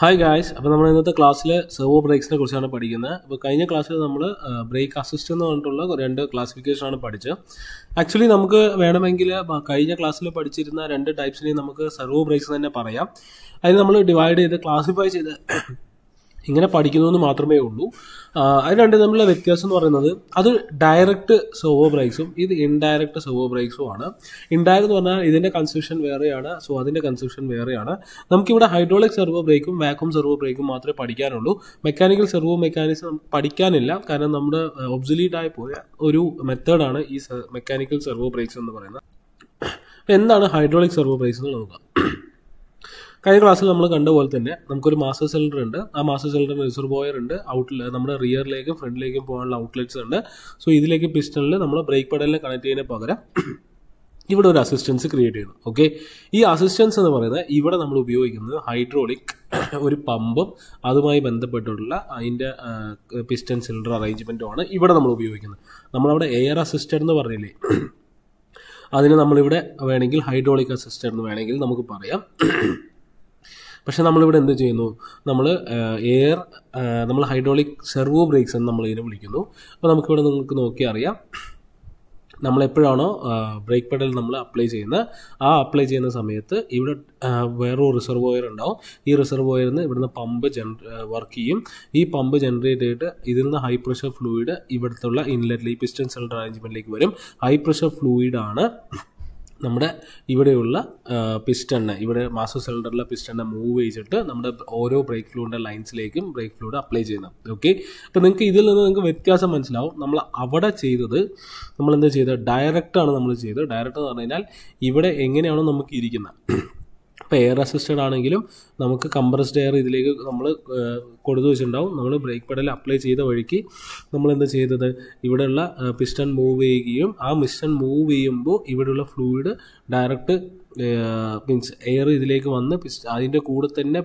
hi guys അപ്പോൾ നമ്മൾ ഇന്നത്തെ ക്ലാസ്സിൽ സെർവോ ബ്രേക്സിനെ കുറിച്ചാണ് പഠിക്കുന്നത് അപ്പോൾ കഴിഞ്ഞ ക്ലാസ്സിൽ നമ്മൾ ബ്രേക്ക് അസിസ്റ്റ് എന്ന് പറഞ്ഞിട്ടുള്ള രണ്ട് ക്ലാസിഫിക്കേഷനാണ് പഠിച്ചത് ആക്ച്വലി നമുക്ക് വേണമെങ്കിൽ കഴിഞ്ഞ ക്ലാസ്സിൽ പഠിച്ചിരുന്ന രണ്ട് ടൈപ്സിനെയും നമുക്ക് സെർവോ ബ്രേക്സ് തന്നെ പറയാം അതിന് നമ്മൾ ഡിവൈഡ് ചെയ്ത് ക്ലാസിഫൈ ചെയ്ത് ഇങ്ങനെ പഠിക്കുന്നു എന്ന് മാത്രമേ ഉള്ളൂ അത് രണ്ട് തമ്മിലുള്ള വ്യത്യാസം എന്ന് പറയുന്നത് അത് ഡയറക്റ്റ് സെർവോ ബ്രേക്സും ഇത് ഇൻഡയറക്റ്റ് സെർവോ ബ്രേക്സും ആണ് ഇൻഡയറക്റ്റ് എന്ന് പറഞ്ഞാൽ ഇതിൻ്റെ കൺസ്ട്രക്ഷൻ വേറെയാണ് സോ അതിൻ്റെ കൺസ്ട്രക്ഷൻ വേറെയാണ് നമുക്കിവിടെ ഹൈഡ്രോളിക് സെർവോ ബ്രേക്കും വാക്വം സെർവോ ബ്രേക്കും മാത്രമേ പഠിക്കാനുള്ളൂ മെക്കാനിക്കൽ സെർവോ മെക്കാനിസം നമുക്ക് പഠിക്കാനില്ല കാരണം നമ്മുടെ ഒബ്സലീറ്റ് ആയി പോയ ഒരു മെത്തേഡാണ് ഈ മെക്കാനിക്കൽ സെർവോ ബ്രേക്സ് എന്ന് പറയുന്നത് എന്താണ് ഹൈഡ്രോളിക് സെർവോ ബ്രേക്സ് എന്ന് നോക്കാം കഴിഞ്ഞ ക്ലാസ്സിൽ നമ്മൾ കണ്ട പോലെ തന്നെ നമുക്കൊരു മാസ്റ്റർ സിലിണ്ടർ ഉണ്ട് ആ മാസ്റ്റർ സിലിണ്ടറിന് റിസർവോയർ ഉണ്ട് ഔട്ട് നമ്മുടെ റിയറിലേക്കും ഫ്രണ്ടിലേക്കും പോകാനുള്ള ഔട്ട്ലെറ്റ്സ് ഉണ്ട് സോ ഇതിലേക്ക് പിസ്റ്റണിൽ നമ്മൾ ബ്രേക്ക് പെഡലിനെ കണക്ട് ചെയ്യുന്ന പകരം ഇവിടെ ഒരു അസിസ്റ്റൻസ് ക്രിയേറ്റ് ചെയ്യണം ഓക്കെ ഈ അസിസ്റ്റൻസ് എന്ന് പറയുന്നത് ഇവിടെ നമ്മൾ ഉപയോഗിക്കുന്നത് ഹൈഡ്രോളിക് ഒരു പമ്പും അതുമായി ബന്ധപ്പെട്ടിട്ടുള്ള അതിൻ്റെ പിസ്റ്റൻ സിലിണ്ടർ അറേഞ്ച്മെൻറ്റും ആണ് ഇവിടെ നമ്മൾ ഉപയോഗിക്കുന്നത് നമ്മളവിടെ എയർ അസിസ്റ്റൻ്റ് എന്ന് പറഞ്ഞില്ലേ അതിന് നമ്മളിവിടെ വേണമെങ്കിൽ ഹൈഡ്രോളിക് അസിസ്റ്റൻ്റ് എന്ന് വേണമെങ്കിൽ നമുക്ക് പറയാം പക്ഷേ നമ്മളിവിടെ എന്ത് ചെയ്യുന്നു നമ്മൾ എയർ നമ്മൾ ഹൈഡ്രോളിക് സെർവോ ബ്രേക്സ് എന്ന് നമ്മൾ ഇതിനെ വിളിക്കുന്നു അപ്പോൾ നമുക്കിവിടെ നിങ്ങൾക്ക് നോക്കി അറിയാം നമ്മൾ എപ്പോഴാണോ ബ്രേക്ക് പെഡൽ നമ്മൾ അപ്ലൈ ചെയ്യുന്നത് ആ അപ്ലൈ ചെയ്യുന്ന സമയത്ത് ഇവിടെ വേറൊരു റിസർവോയർ ഉണ്ടാവും ഈ റിസർവോയറിൽ നിന്ന് ഇവിടുന്ന് പമ്പ് ജനറേ വർക്ക് ചെയ്യും ഈ പമ്പ് ജനറേറ്റ് ചെയ്തിട്ട് ഇതിൽ നിന്ന് ഹൈ പ്രഷർ ഫ്ലൂയിഡ് ഇവിടുത്തുള്ള ഇൻലെറ്റിൽ ഈ പിസ്റ്റൻ സിലിണ്ടർ അറേഞ്ച്മെൻറ്റിലേക്ക് വരും ഹൈ പ്രഷർ ഫ്ലൂയിഡാണ് നമ്മുടെ ഇവിടെയുള്ള പിസ്റ്റണ് ഇവിടെ മാസ്റ്റർ സിലിണ്ടറിലെ പിസ്റ്റണ് മൂവ് ചെയ്തിട്ട് നമ്മുടെ ഓരോ ബ്രേക്ക് ഫ്ലൂവിൻ്റെ ലൈൻസിലേക്കും ബ്രേക്ക് ഫ്ലൂഡ് അപ്ലൈ ചെയ്യുന്നത് ഓക്കെ അപ്പോൾ നിങ്ങൾക്ക് ഇതിൽ നിന്ന് നിങ്ങൾക്ക് വ്യത്യാസം മനസ്സിലാവും നമ്മൾ അവിടെ ചെയ്തത് നമ്മൾ എന്താ ചെയ്തത് ഡയറക്റ്റാണ് നമ്മൾ ചെയ്തത് ഡയറക്റ്റ് എന്ന് പറഞ്ഞു കഴിഞ്ഞാൽ ഇവിടെ എങ്ങനെയാണോ നമുക്ക് ഇരിക്കുന്നത് ഇപ്പോൾ എയർ അസിസ്റ്റഡ് ആണെങ്കിലും നമുക്ക് കംപ്രസ്ഡ് എയർ ഇതിലേക്ക് നമ്മൾ കൊടുത്തു വെച്ചിട്ടുണ്ടാവും നമ്മൾ ബ്രേക്ക് പെഡൽ അപ്ലൈ ചെയ്ത വഴിക്ക് നമ്മൾ എന്താ ചെയ്തത് ഇവിടെയുള്ള പിസ്റ്റൺ മൂവ് ചെയ്യുകയും ആ മിസ്റ്റൺ മൂവ് ചെയ്യുമ്പോൾ ഇവിടെയുള്ള ഫ്ലൂയിഡ് ഡയറക്റ്റ് മീൻസ് എയർ ഇതിലേക്ക് വന്ന് പിസ്റ്റ് അതിൻ്റെ കൂടെ തന്നെ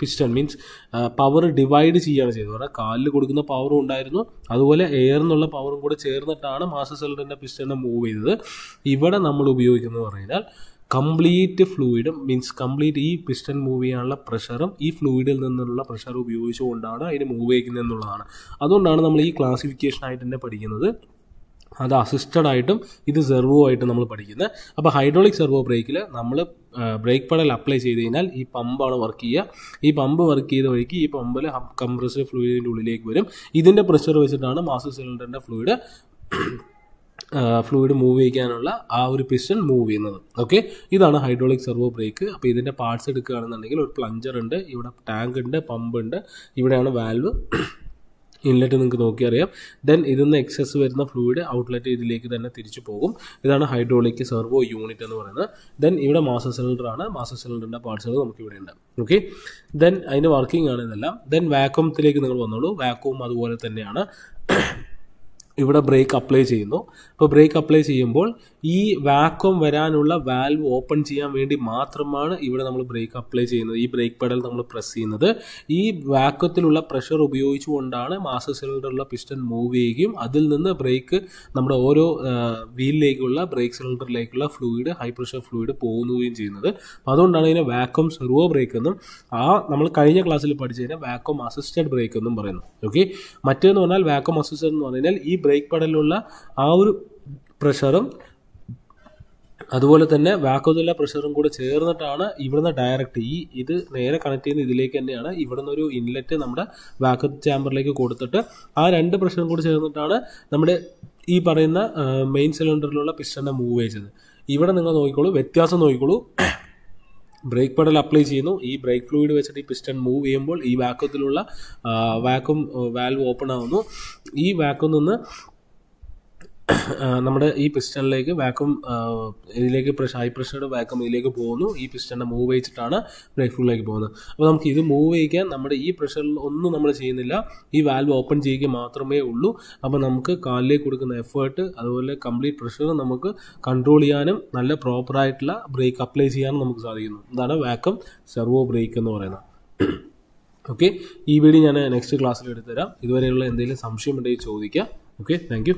പിസ്റ്റൺ മീൻസ് പവർ ഡിവൈഡ് ചെയ്യുകയാണ് ചെയ്തത് പറഞ്ഞാൽ കാലിൽ കൊടുക്കുന്ന പവറും ഉണ്ടായിരുന്നു അതുപോലെ എയർ എന്നുള്ള പവറും കൂടെ ചേർന്നിട്ടാണ് മാസ സിലിണ്ടറിൻ്റെ പിസ്റ്റനെ മൂവ് ചെയ്തത് ഇവിടെ നമ്മൾ ഉപയോഗിക്കുന്നത് പറഞ്ഞു കഴിഞ്ഞാൽ കംപ്ലീറ്റ് ഫ്ലൂയിഡും മീൻസ് കംപ്ലീറ്റ് ഈ പിസ്റ്റൺ മൂവ് ചെയ്യാനുള്ള പ്രഷറും ഈ ഫ്ലൂയിഡിൽ നിന്നുള്ള പ്രഷർ ഉപയോഗിച്ചുകൊണ്ടാണ് അതിന് മൂവ് ചെയ്യുന്നത് എന്നുള്ളതാണ് അതുകൊണ്ടാണ് നമ്മൾ ഈ ആയിട്ട് തന്നെ പഠിക്കുന്നത് അത് അസിസ്റ്റഡ് ആയിട്ടും ഇത് സെർവോ ആയിട്ടും നമ്മൾ പഠിക്കുന്നത് അപ്പോൾ ഹൈഡ്രോളിക് സെർവോ ബ്രേക്കിൽ നമ്മൾ ബ്രേക്ക് പടൽ അപ്ലൈ ചെയ്ത് കഴിഞ്ഞാൽ ഈ പമ്പാണ് വർക്ക് ചെയ്യുക ഈ പമ്പ് വർക്ക് ചെയ്ത വഴിക്ക് ഈ പമ്പിൽ കംപ്രസ്ഡ് ഫ്ലൂയിഡിൻ്റെ ഉള്ളിലേക്ക് വരും ഇതിൻ്റെ പ്രഷർ വെച്ചിട്ടാണ് മാസ്റ്റർ സിലിണ്ടറിൻ്റെ ഫ്ലൂയിഡ് ഫ്ലൂയിഡ് മൂവ് ചെയ്യിക്കാനുള്ള ആ ഒരു പിസ്റ്റൺ മൂവ് ചെയ്യുന്നത് ഓക്കെ ഇതാണ് ഹൈഡ്രോളിക് സെർവോ ബ്രേക്ക് അപ്പോൾ ഇതിൻ്റെ പാർട്സ് എടുക്കുകയാണെന്നുണ്ടെങ്കിൽ ഒരു പ്ലഞ്ചർ ഉണ്ട് ഇവിടെ ടാങ്ക് ഉണ്ട് പമ്പ് ഉണ്ട് ഇവിടെയാണ് വാൽവ് ഇൻലെറ്റ് നിങ്ങൾക്ക് നോക്കിയറിയാം ദെൻ ഇതിൽ നിന്ന് എക്സസ് വരുന്ന ഫ്ലൂയിഡ് ഔട്ട്ലെറ്റ് ഇതിലേക്ക് തന്നെ തിരിച്ചു പോകും ഇതാണ് ഹൈഡ്രോളിക് സെർവോ യൂണിറ്റ് എന്ന് പറയുന്നത് ദെൻ ഇവിടെ മാസ സിലിണ്ടർ ആണ് മാസ സിലിണ്ടറിൻ്റെ പാർട്സുകൾ നമുക്ക് ഇവിടെ ഉണ്ട് ഓക്കെ ദെൻ അതിൻ്റെ വർക്കിംഗ് ആണ് ഇതെല്ലാം ദെൻ വാക്വംത്തിലേക്ക് നിങ്ങൾ വന്നോളൂ വാക്വം അതുപോലെ തന്നെയാണ് ഇവിടെ ബ്രേക്ക് അപ്ലൈ ചെയ്യുന്നു അപ്പോൾ ബ്രേക്ക് അപ്ലൈ ചെയ്യുമ്പോൾ ഈ വാക്വം വരാനുള്ള വാൽവ് ഓപ്പൺ ചെയ്യാൻ വേണ്ടി മാത്രമാണ് ഇവിടെ നമ്മൾ ബ്രേക്ക് അപ്ലൈ ചെയ്യുന്നത് ഈ ബ്രേക്ക് പെഡൽ നമ്മൾ പ്രസ് ചെയ്യുന്നത് ഈ വാക്വത്തിലുള്ള പ്രഷർ ഉപയോഗിച്ചുകൊണ്ടാണ് മാസ്റ്റർ സിലിണ്ടറിലുള്ള പിസ്റ്റൺ മൂവ് ചെയ്യുകയും അതിൽ നിന്ന് ബ്രേക്ക് നമ്മുടെ ഓരോ വീലിലേക്കുള്ള ബ്രേക്ക് സിലിണ്ടറിലേക്കുള്ള ഫ്ലൂയിഡ് ഹൈ പ്രഷർ ഫ്ലൂയിഡ് പോകുകയും ചെയ്യുന്നത് അപ്പോൾ അതുകൊണ്ടാണ് ഇതിനെ വാക്വം സെർവോ ബ്രേക്ക് എന്നും ആ നമ്മൾ കഴിഞ്ഞ ക്ലാസ്സിൽ പഠിച്ചതിനെ വാക്വം അസിസ്റ്റഡ് ബ്രേക്ക് എന്നും പറയുന്നു ഓക്കെ മറ്റേന്ന് പറഞ്ഞാൽ വാക്വം അസിസ്റ്റഡ് എന്ന് പറഞ്ഞാൽ ഈ ബ്രേക്ക് പടലിലുള്ള ആ ഒരു പ്രഷറും അതുപോലെ തന്നെ വാക്കോതുള്ള പ്രഷറും കൂടെ ചേർന്നിട്ടാണ് ഇവിടുന്ന് ഡയറക്റ്റ് ഈ ഇത് നേരെ കണക്ട് ചെയ്യുന്ന ഇതിലേക്ക് തന്നെയാണ് ഇവിടുന്ന് ഒരു ഇൻലെറ്റ് നമ്മുടെ വാക്കത്ത് ചാമ്പറിലേക്ക് കൊടുത്തിട്ട് ആ രണ്ട് പ്രഷറും കൂടെ ചേർന്നിട്ടാണ് നമ്മുടെ ഈ പറയുന്ന മെയിൻ സിലിണ്ടറിലുള്ള പിസ്റ്റനെ മൂവ് ചെയ്തത് ഇവിടെ നിങ്ങൾ നോക്കിക്കോളൂ വ്യത്യാസം നോക്കിക്കോളൂ ബ്രേക്ക് പെഡൽ അപ്ലൈ ചെയ്യുന്നു ഈ ബ്രേക്ക് ഫ്ലൂയിഡ് വെച്ചിട്ട് ഈ പിസ്റ്റൺ മൂവ് ചെയ്യുമ്പോൾ ഈ വാക്കത്തിലുള്ള വാക്കും വാൽവ് ഓപ്പൺ ആവുന്നു ഈ വാക്കിൽ നിന്ന് നമ്മുടെ ഈ പിസ്റ്റണിലേക്ക് വാക്കും ഇതിലേക്ക് പ്രഷർ ഹൈ പ്രഷറുടെ വാക്കും ഇതിലേക്ക് പോകുന്നു ഈ പിസ്റ്റണിനെ മൂവ് ചെയ്തിട്ടാണ് ബ്രേക്ക് പോകുന്നത് അപ്പോൾ നമുക്ക് ഇത് മൂവ് ചെയ്യിക്കാൻ നമ്മുടെ ഈ പ്രഷറിൽ ഒന്നും നമ്മൾ ചെയ്യുന്നില്ല ഈ വാൽവ് ഓപ്പൺ ചെയ്യുക മാത്രമേ ഉള്ളൂ അപ്പോൾ നമുക്ക് കാലിലേക്ക് കൊടുക്കുന്ന എഫേർട്ട് അതുപോലെ കംപ്ലീറ്റ് പ്രഷർ നമുക്ക് കൺട്രോൾ ചെയ്യാനും നല്ല പ്രോപ്പറായിട്ടുള്ള ബ്രേക്ക് അപ്ലൈ ചെയ്യാനും നമുക്ക് സാധിക്കുന്നു ഇതാണ് വാക്കും സെർവോ ബ്രേക്ക് എന്ന് പറയുന്നത് ഓക്കെ ഈ വീഡിയോ ഞാൻ നെക്സ്റ്റ് ക്ലാസ്സിൽ എടുത്തുതരാം ഇതുവരെയുള്ള എന്തെങ്കിലും സംശയമുണ്ടെങ്കിൽ ചോദിക്കുക ഓക്കെ താങ്ക്